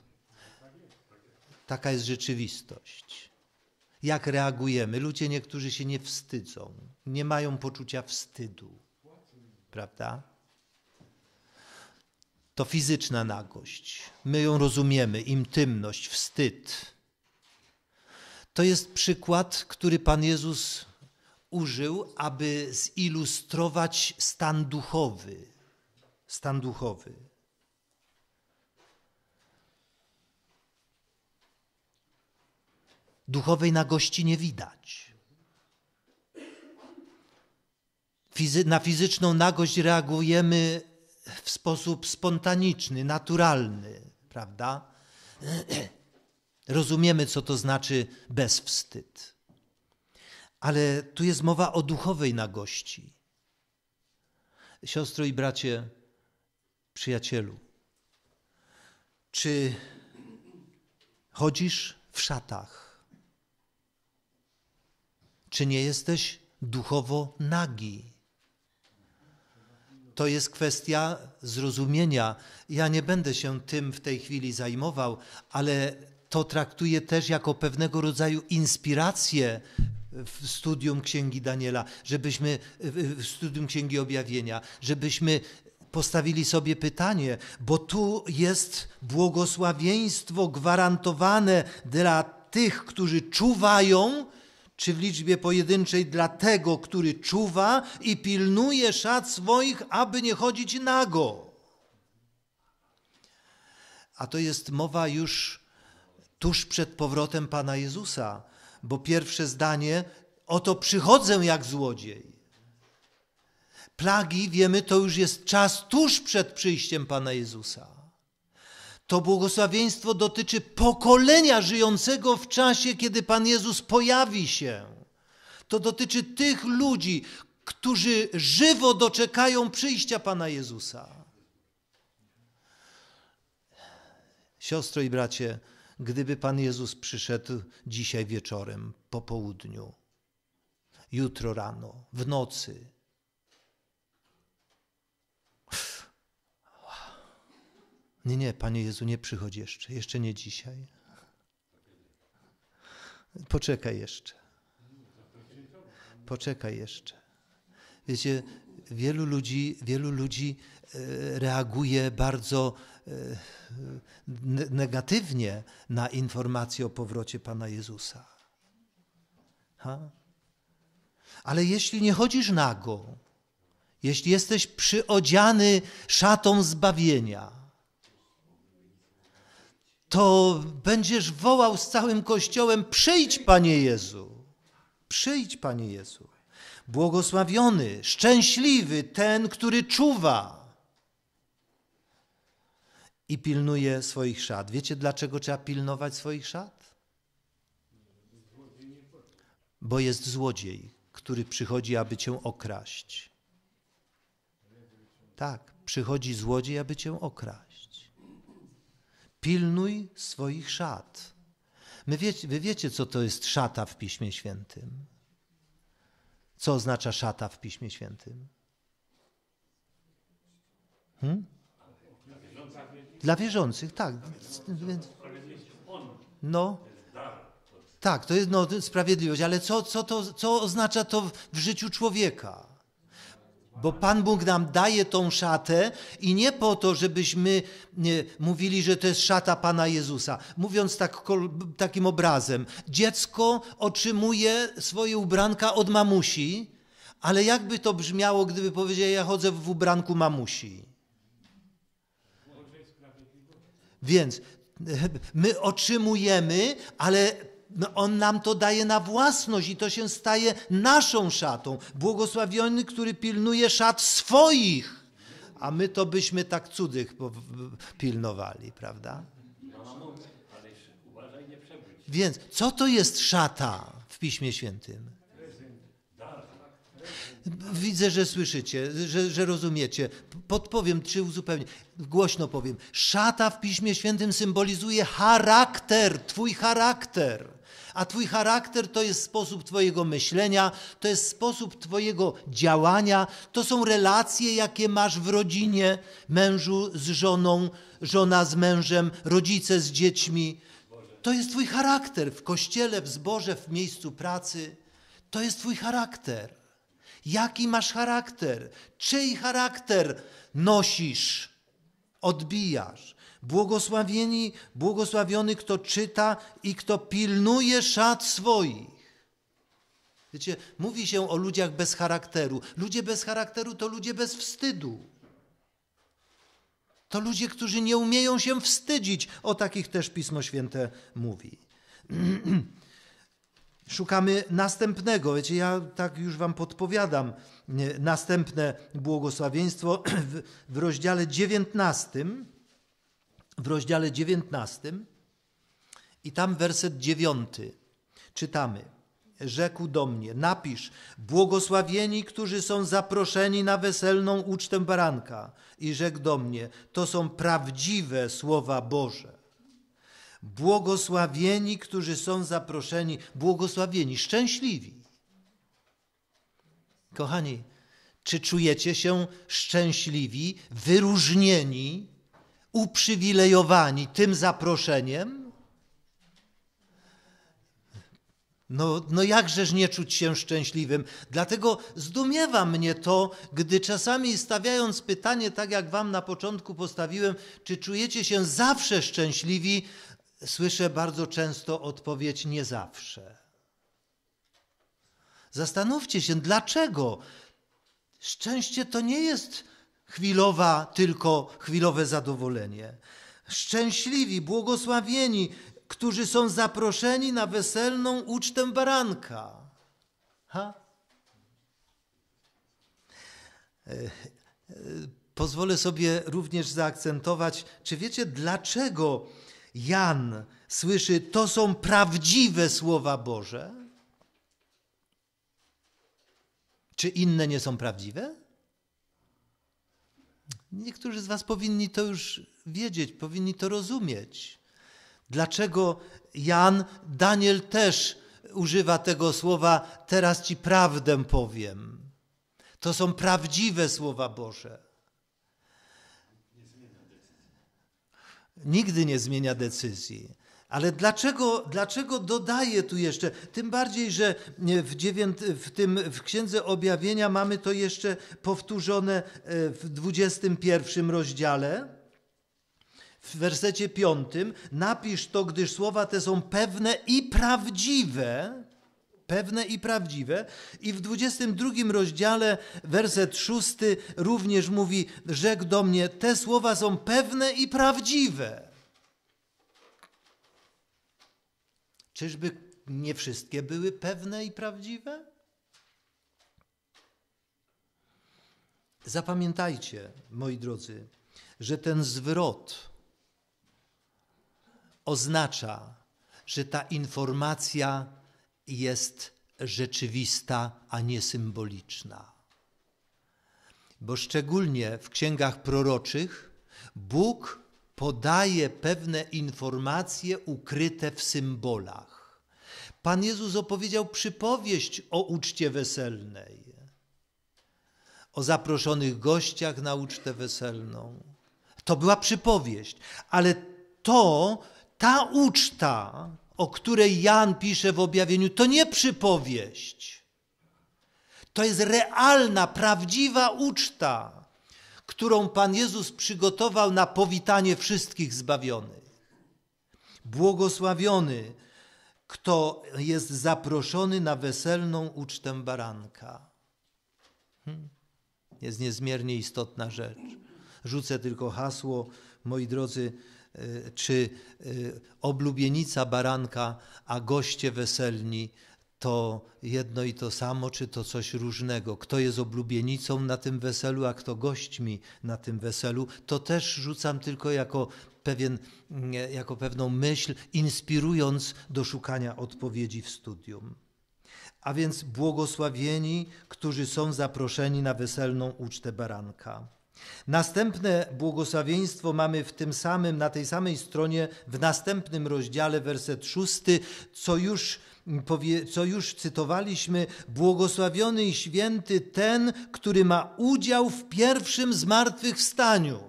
Taka jest rzeczywistość jak reagujemy. Ludzie niektórzy się nie wstydzą, nie mają poczucia wstydu, prawda? To fizyczna nagość. My ją rozumiemy, intymność, wstyd. To jest przykład, który Pan Jezus użył, aby zilustrować stan duchowy. Stan duchowy. Duchowej na gości nie widać. Fizy na fizyczną nagość reagujemy w sposób spontaniczny, naturalny, prawda? Rozumiemy, co to znaczy bezwstyd. Ale tu jest mowa o duchowej nagości. Siostro i bracie, przyjacielu, czy chodzisz w szatach? Czy nie jesteś duchowo nagi? to jest kwestia zrozumienia. Ja nie będę się tym w tej chwili zajmował, ale to traktuję też jako pewnego rodzaju inspirację w studium Księgi Daniela, żebyśmy w studium Księgi Objawienia, żebyśmy postawili sobie pytanie, bo tu jest błogosławieństwo gwarantowane dla tych, którzy czuwają czy w liczbie pojedynczej dla tego, który czuwa i pilnuje szat swoich, aby nie chodzić nago. A to jest mowa już tuż przed powrotem Pana Jezusa, bo pierwsze zdanie oto przychodzę jak złodziej. Plagi, wiemy, to już jest czas tuż przed przyjściem Pana Jezusa. To błogosławieństwo dotyczy pokolenia żyjącego w czasie, kiedy Pan Jezus pojawi się. To dotyczy tych ludzi, którzy żywo doczekają przyjścia Pana Jezusa. Siostro i bracie, gdyby Pan Jezus przyszedł dzisiaj wieczorem, po południu, jutro rano, w nocy, Nie, nie, Panie Jezu, nie przychodź jeszcze, jeszcze nie dzisiaj. Poczekaj jeszcze. Poczekaj jeszcze. Wiecie, wielu ludzi, wielu ludzi e, reaguje bardzo e, negatywnie na informacje o powrocie Pana Jezusa. Ha? Ale jeśli nie chodzisz nago, jeśli jesteś przyodziany szatą zbawienia, to będziesz wołał z całym kościołem: Przyjdź, Panie Jezu! Przyjdź, Panie Jezu! Błogosławiony, szczęśliwy ten, który czuwa i pilnuje swoich szat. Wiecie, dlaczego trzeba pilnować swoich szat? Bo jest złodziej, który przychodzi, aby cię okraść. Tak, przychodzi złodziej, aby cię okraść pilnuj swoich szat. My wy wiecie, co to jest szata w Piśmie Świętym. Co oznacza szata w Piśmie Świętym? Hmm? Dla wierzących, tak. No. Tak, to jest no, sprawiedliwość, ale co, co, to, co oznacza to w życiu człowieka? Bo Pan Bóg nam daje tą szatę i nie po to, żebyśmy mówili, że to jest szata Pana Jezusa. Mówiąc tak, takim obrazem, dziecko otrzymuje swoje ubranka od mamusi, ale jakby to brzmiało, gdyby powiedział, ja chodzę w ubranku mamusi. Więc my otrzymujemy, ale no, on nam to daje na własność i to się staje naszą szatą. Błogosławiony, który pilnuje szat swoich, a my to byśmy tak cudzych pilnowali, prawda? Więc co to jest szata w Piśmie Świętym? Widzę, że słyszycie, że, że, rozumiecie. Podpowiem, czy uzupełnię. Głośno powiem. Szata w Piśmie Świętym symbolizuje charakter, twój charakter a Twój charakter to jest sposób Twojego myślenia, to jest sposób Twojego działania, to są relacje, jakie masz w rodzinie, mężu z żoną, żona z mężem, rodzice z dziećmi. To jest Twój charakter w kościele, w zborze, w miejscu pracy. To jest Twój charakter. Jaki masz charakter? Czyj charakter nosisz? Odbijasz. Błogosławieni, błogosławiony, kto czyta i kto pilnuje szat swoich. Wiecie, mówi się o ludziach bez charakteru. Ludzie bez charakteru to ludzie bez wstydu. To ludzie, którzy nie umieją się wstydzić. O takich też Pismo Święte mówi. Szukamy następnego. Wiecie, ja tak już Wam podpowiadam następne błogosławieństwo w, w rozdziale dziewiętnastym w rozdziale 19 i tam werset 9 czytamy. Rzekł do mnie, napisz, błogosławieni, którzy są zaproszeni na weselną ucztę baranka. I rzekł do mnie, to są prawdziwe słowa Boże. Błogosławieni, którzy są zaproszeni, błogosławieni, szczęśliwi. Kochani, czy czujecie się szczęśliwi, wyróżnieni uprzywilejowani tym zaproszeniem? No, no jakżeż nie czuć się szczęśliwym? Dlatego zdumiewa mnie to, gdy czasami stawiając pytanie, tak jak wam na początku postawiłem, czy czujecie się zawsze szczęśliwi, słyszę bardzo często odpowiedź nie zawsze. Zastanówcie się, dlaczego szczęście to nie jest chwilowa, tylko chwilowe zadowolenie. Szczęśliwi, błogosławieni, którzy są zaproszeni na weselną ucztę baranka. Ha? E, e, pozwolę sobie również zaakcentować, czy wiecie, dlaczego Jan słyszy, to są prawdziwe słowa Boże? Czy inne nie są prawdziwe? Niektórzy z Was powinni to już wiedzieć, powinni to rozumieć. Dlaczego Jan, Daniel też używa tego słowa: Teraz Ci prawdę powiem. To są prawdziwe słowa Boże. Nigdy nie zmienia decyzji. Ale dlaczego, dlaczego dodaję tu jeszcze? Tym bardziej, że e, w, dziewięt, w, tym, w Księdze Objawienia mamy to jeszcze powtórzone e, w 21 rozdziale, w wersecie 5. Napisz to, gdyż słowa te są pewne i prawdziwe. Pewne i prawdziwe. I w 22 rozdziale, werset 6 również mówi: Rzekł do mnie, te słowa są pewne i prawdziwe. Czyżby nie wszystkie były pewne i prawdziwe? Zapamiętajcie, moi drodzy, że ten zwrot oznacza, że ta informacja jest rzeczywista, a nie symboliczna. Bo szczególnie w księgach proroczych Bóg podaje pewne informacje ukryte w symbolach. Pan Jezus opowiedział przypowieść o uczcie weselnej, o zaproszonych gościach na ucztę weselną. To była przypowieść, ale to ta uczta, o której Jan pisze w objawieniu, to nie przypowieść. To jest realna, prawdziwa uczta którą Pan Jezus przygotował na powitanie wszystkich zbawionych. Błogosławiony, kto jest zaproszony na weselną ucztę baranka. Hmm. Jest niezmiernie istotna rzecz. Rzucę tylko hasło, moi drodzy, y, czy y, oblubienica baranka, a goście weselni to jedno i to samo, czy to coś różnego. Kto jest oblubienicą na tym weselu, a kto gośćmi na tym weselu, to też rzucam tylko jako, pewien, jako pewną myśl, inspirując do szukania odpowiedzi w studium. A więc błogosławieni, którzy są zaproszeni na weselną ucztę baranka. Następne błogosławieństwo mamy w tym samym, na tej samej stronie, w następnym rozdziale, werset szósty, co już co już cytowaliśmy, błogosławiony i święty ten, który ma udział w pierwszym zmartwychwstaniu.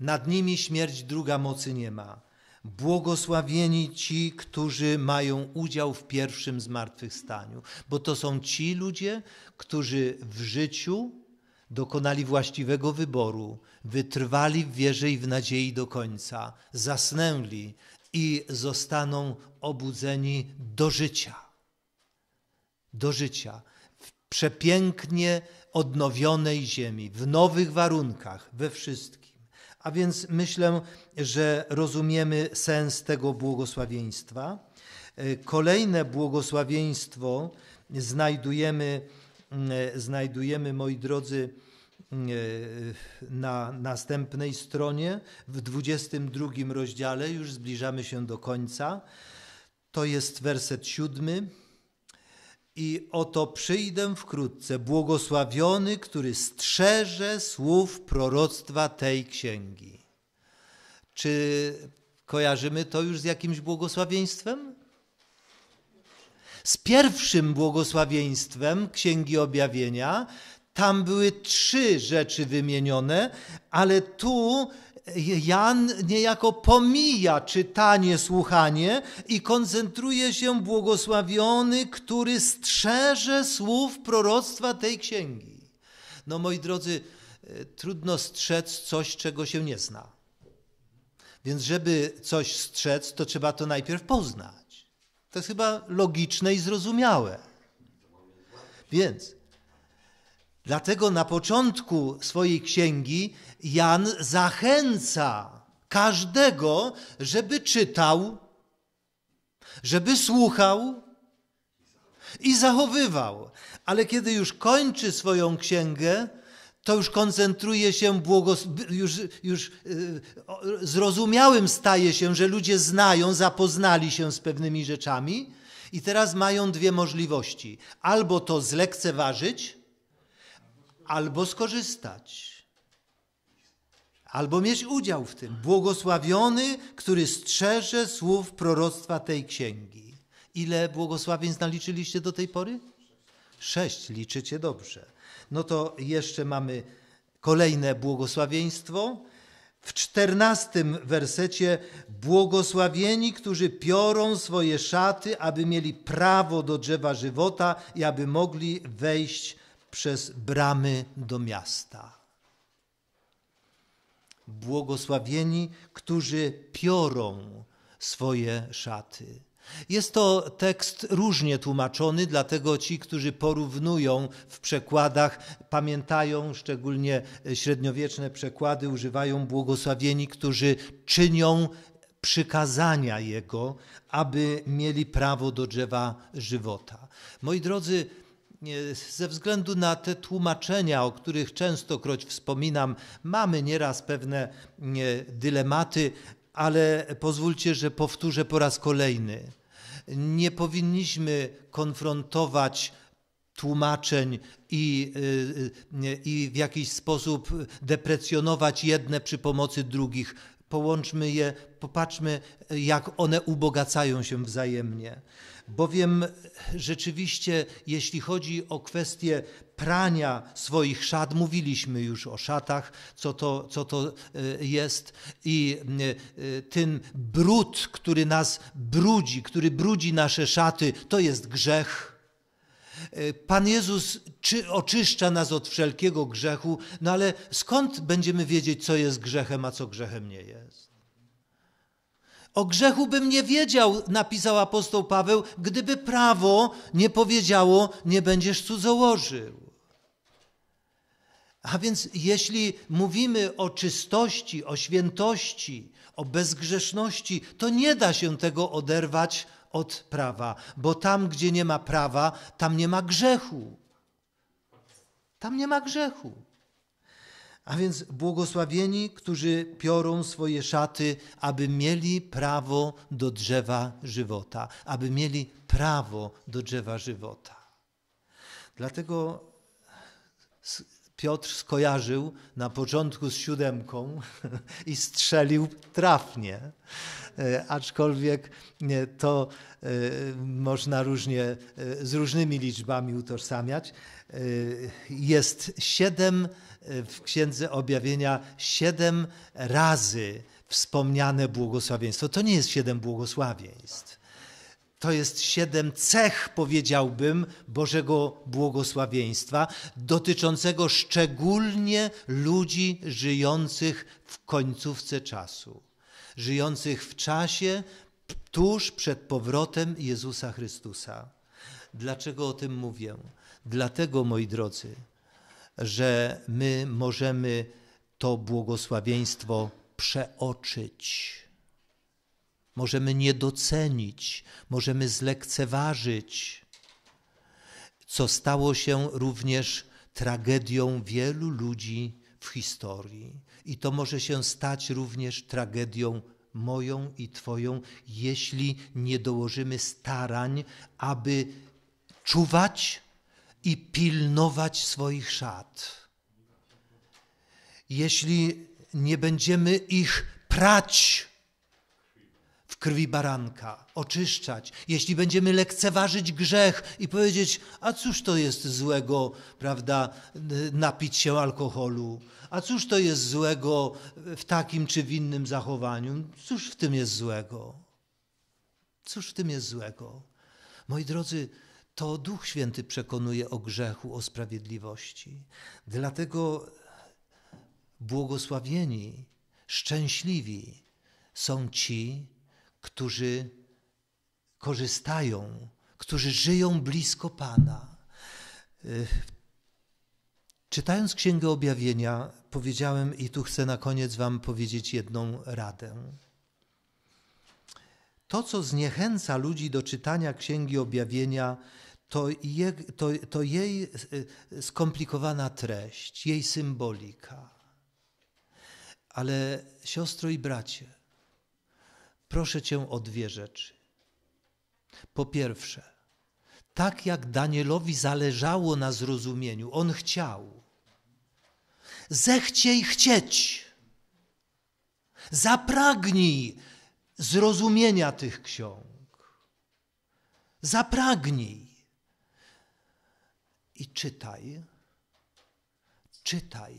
Nad nimi śmierć druga mocy nie ma. Błogosławieni ci, którzy mają udział w pierwszym zmartwychwstaniu, bo to są ci ludzie, którzy w życiu dokonali właściwego wyboru, wytrwali w wierze i w nadziei do końca, zasnęli, i zostaną obudzeni do życia. Do życia w przepięknie odnowionej ziemi, w nowych warunkach, we wszystkim. A więc myślę, że rozumiemy sens tego błogosławieństwa. E, kolejne błogosławieństwo znajdujemy, e, znajdujemy moi drodzy, E, na następnej stronie, w 22 rozdziale, już zbliżamy się do końca. To jest werset siódmy. I oto przyjdę wkrótce, błogosławiony, który strzeże słów proroctwa tej księgi. Czy kojarzymy to już z jakimś błogosławieństwem? Z pierwszym błogosławieństwem Księgi Objawienia tam były trzy rzeczy wymienione, ale tu e, Jan niejako pomija czytanie, słuchanie i koncentruje się błogosławiony, który strzeże słów proroctwa tej księgi. No moi drodzy, e, trudno strzec coś, czego się nie zna. Więc żeby coś strzec, to trzeba to najpierw poznać. To jest chyba logiczne i zrozumiałe. Więc Dlatego na początku swojej księgi Jan zachęca każdego, żeby czytał, żeby słuchał i zachowywał. Ale kiedy już kończy swoją księgę, to już koncentruje się, błogos- już, już y, zrozumiałym staje się, że ludzie znają, zapoznali się z pewnymi rzeczami i teraz mają dwie możliwości. Albo to zlekceważyć, albo skorzystać, albo mieć udział w tym. Błogosławiony, który strzeże słów proroctwa tej księgi. Ile błogosławień naliczyliście do tej pory? Sześć, liczycie dobrze. No to jeszcze mamy kolejne błogosławieństwo. W czternastym wersecie błogosławieni, którzy piorą swoje szaty, aby mieli prawo do drzewa żywota i aby mogli wejść przez bramy do miasta. Błogosławieni, którzy piorą swoje szaty. Jest to tekst różnie tłumaczony, dlatego ci, którzy porównują w przekładach, pamiętają, szczególnie średniowieczne przekłady używają błogosławieni, którzy czynią przykazania Jego, aby mieli prawo do drzewa żywota. Moi drodzy, ze względu na te tłumaczenia, o których częstokroć wspominam, mamy nieraz pewne dylematy, ale pozwólcie, że powtórzę po raz kolejny. Nie powinniśmy konfrontować tłumaczeń i, y, y, i w jakiś sposób deprecjonować jedne przy pomocy drugich połączmy je, popatrzmy, jak one ubogacają się wzajemnie. Bowiem rzeczywiście, jeśli chodzi o kwestię prania swoich szat, mówiliśmy już o szatach, co to, co to e, jest, i e, e, ten brud, który nas brudzi, który brudzi nasze szaty, to jest grzech. E, Pan Jezus czy oczyszcza nas od wszelkiego grzechu, no ale skąd będziemy wiedzieć, co jest grzechem, a co grzechem nie jest? O grzechu bym nie wiedział, napisał apostoł Paweł, gdyby prawo nie powiedziało, nie będziesz cudzołożył. A więc jeśli mówimy o czystości, o świętości, o bezgrzeszności, to nie da się tego oderwać od prawa, bo tam, gdzie nie ma prawa, tam nie ma grzechu. Tam nie ma grzechu. A więc błogosławieni, którzy piorą swoje szaty, aby mieli prawo do drzewa żywota, aby mieli prawo do drzewa żywota. Dlatego Piotr skojarzył na początku z siódemką i strzelił trafnie. E, aczkolwiek to e, można różnie, e, z różnymi liczbami utożsamiać. Jest siedem w Księdze Objawienia, siedem razy wspomniane błogosławieństwo. To nie jest siedem błogosławieństw. To jest siedem cech, powiedziałbym, Bożego błogosławieństwa, dotyczącego szczególnie ludzi żyjących w końcówce czasu, żyjących w czasie tuż przed powrotem Jezusa Chrystusa. Dlaczego o tym mówię? Dlatego, moi drodzy, że my możemy to błogosławieństwo przeoczyć możemy nie docenić, możemy zlekceważyć, co stało się również tragedią wielu ludzi w historii. I to może się stać również tragedią moją i Twoją, jeśli nie dołożymy starań, aby czuwać i pilnować swoich szat. Jeśli nie będziemy ich prać, krwi baranka, oczyszczać. Jeśli będziemy lekceważyć grzech i powiedzieć, a cóż to jest złego, prawda, napić się alkoholu, a cóż to jest złego w takim czy w innym zachowaniu, cóż w tym jest złego? Cóż w tym jest złego? Moi drodzy, to Duch Święty przekonuje o grzechu, o sprawiedliwości. Dlatego błogosławieni, szczęśliwi są ci, którzy korzystają, którzy żyją blisko Pana. Czytając Księgę Objawienia, powiedziałem, i tu chcę na koniec Wam powiedzieć jedną radę. To, co zniechęca ludzi do czytania Księgi Objawienia, to, je, to, to jej e, skomplikowana treść, jej symbolika. Ale siostro i bracie, Proszę cię o dwie rzeczy. Po pierwsze, tak jak Danielowi zależało na zrozumieniu, on chciał. Zechciej chcieć. Zapragnij zrozumienia tych ksiąg. Zapragnij. I czytaj, czytaj,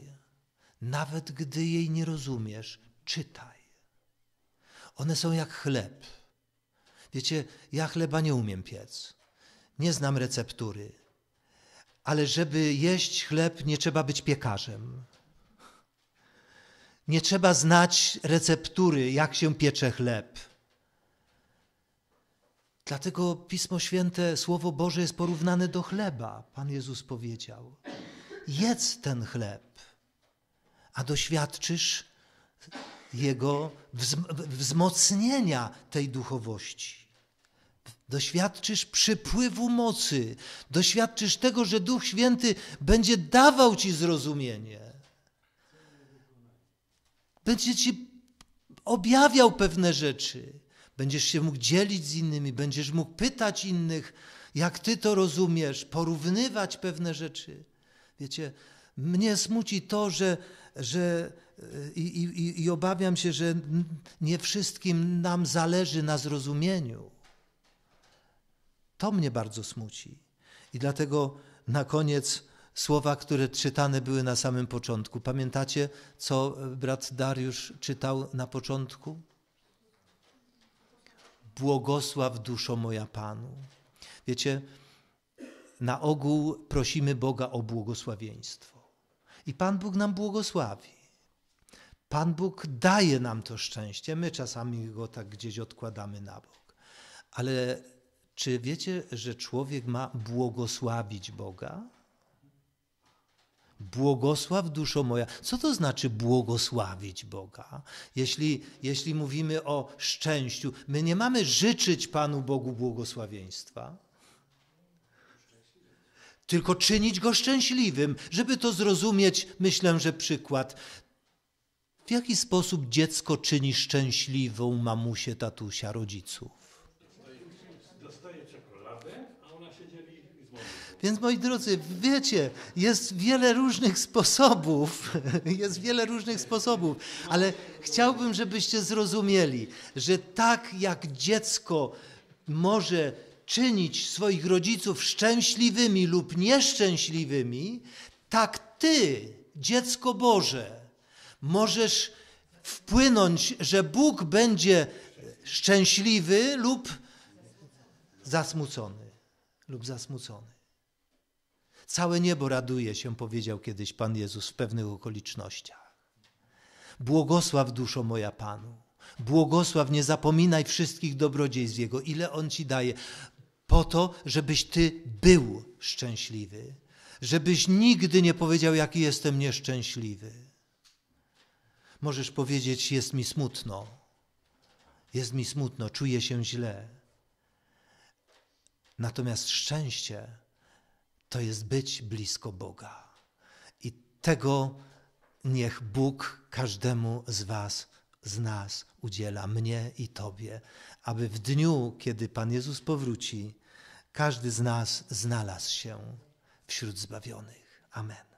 nawet gdy jej nie rozumiesz, czytaj. One są jak chleb. Wiecie, ja chleba nie umiem piec. Nie znam receptury. Ale żeby jeść chleb, nie trzeba być piekarzem. Nie trzeba znać receptury, jak się piecze chleb. Dlatego Pismo Święte, Słowo Boże jest porównane do chleba, Pan Jezus powiedział. Jedz ten chleb, a doświadczysz jego wzmocnienia tej duchowości. Doświadczysz przypływu mocy, doświadczysz tego, że Duch Święty będzie dawał ci zrozumienie. Będzie ci objawiał pewne rzeczy. Będziesz się mógł dzielić z innymi, będziesz mógł pytać innych, jak ty to rozumiesz, porównywać pewne rzeczy. Wiecie, mnie smuci to, że że y, i, i, i obawiam się, że nie wszystkim nam zależy na zrozumieniu. To mnie bardzo smuci. I dlatego na koniec słowa, które czytane były na samym początku. Pamiętacie, co e, brat Dariusz czytał na początku? Błogosław duszo moja Panu. Wiecie, na ogół prosimy Boga o błogosławieństwo. I Pan Bóg nam błogosławi. Pan Bóg daje nam to szczęście, my czasami go tak gdzieś odkładamy na bok. Ale czy wiecie, że człowiek ma błogosławić Boga? Błogosław duszo moja. Co to znaczy błogosławić Boga? Jeśli, jeśli mówimy o szczęściu, my nie mamy życzyć Panu Bogu błogosławieństwa tylko czynić go szczęśliwym. Żeby to zrozumieć, myślę, że przykład. W jaki sposób dziecko czyni szczęśliwą mamusię, tatusia, rodziców? Dostaje czekoladę, a ona się dzieli z Więc moi drodzy, wiecie, jest wiele różnych sposobów, jest wiele różnych sposobów, ale chciałbym, żebyście zrozumieli, że tak jak dziecko może czynić swoich rodziców szczęśliwymi lub nieszczęśliwymi, tak ty, dziecko Boże, możesz wpłynąć, że Bóg będzie szczęśliwy lub zasmucony, lub zasmucony. Całe niebo raduje się, powiedział kiedyś Pan Jezus w pewnych okolicznościach. Błogosław duszo moja Panu. Błogosław, nie zapominaj wszystkich dobrodziejstw Jego, ile On ci daje po to, żebyś ty był szczęśliwy, żebyś nigdy nie powiedział, jaki jestem nieszczęśliwy. Możesz powiedzieć: Jest mi smutno, jest mi smutno, czuję się źle. Natomiast szczęście to jest być blisko Boga. I tego niech Bóg każdemu z Was, z nas udziela, mnie i Tobie, aby w dniu, kiedy Pan Jezus powróci, każdy z nas znalazł się wśród zbawionych. Amen.